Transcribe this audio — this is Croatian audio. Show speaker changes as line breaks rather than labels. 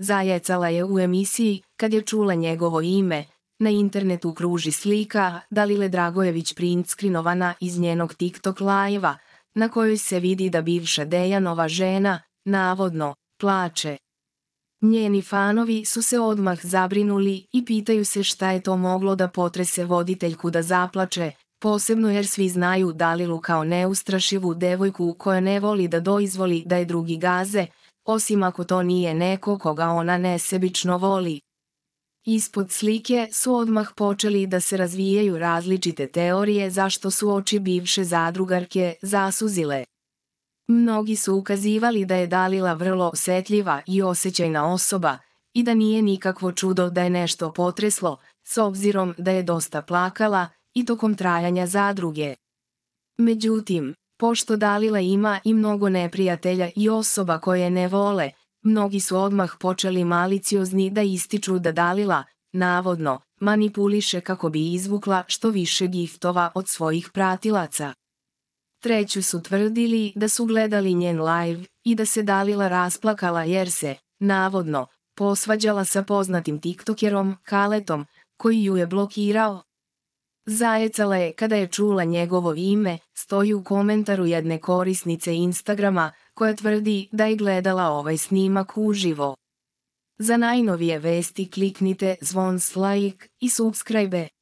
Zajecala je u emisiji, kad je čula njegovo ime. Na internetu kruži slika Dalile Dragojević print skrinovana iz njenog TikTok lajeva, na kojoj se vidi da bivša Dejanova žena, navodno, plače. Njeni fanovi su se odmah zabrinuli i pitaju se šta je to moglo da potrese voditeljku da zaplače, posebno jer svi znaju Dalilu kao neustrašivu devojku koja ne voli da doizvoli da je drugi gaze, osim ako to nije neko koga ona nesebično voli. Ispod slike su odmah počeli da se razvijaju različite teorije zašto su oči bivše zadrugarke zasuzile. Mnogi su ukazivali da je Dalila vrlo osjetljiva i osjećajna osoba i da nije nikakvo čudo da je nešto potreslo, s obzirom da je dosta plakala i tokom trajanja zadruge. Međutim, Pošto Dalila ima i mnogo neprijatelja i osoba koje ne vole, mnogi su odmah počeli maliciozni da ističu da Dalila, navodno, manipuliše kako bi izvukla što više giftova od svojih pratilaca. Treću su tvrdili da su gledali njen live i da se Dalila rasplakala jer se, navodno, posvađala sa poznatim tiktokerom Kaletom, koji ju je blokirao. Zajecala je kada je čula njegovo ime, stoji u komentaru jedne korisnice Instagrama, koja tvrdi da je gledala ovaj snimak uživo. Za najnovije vesti kliknite zvon s like i subscribe.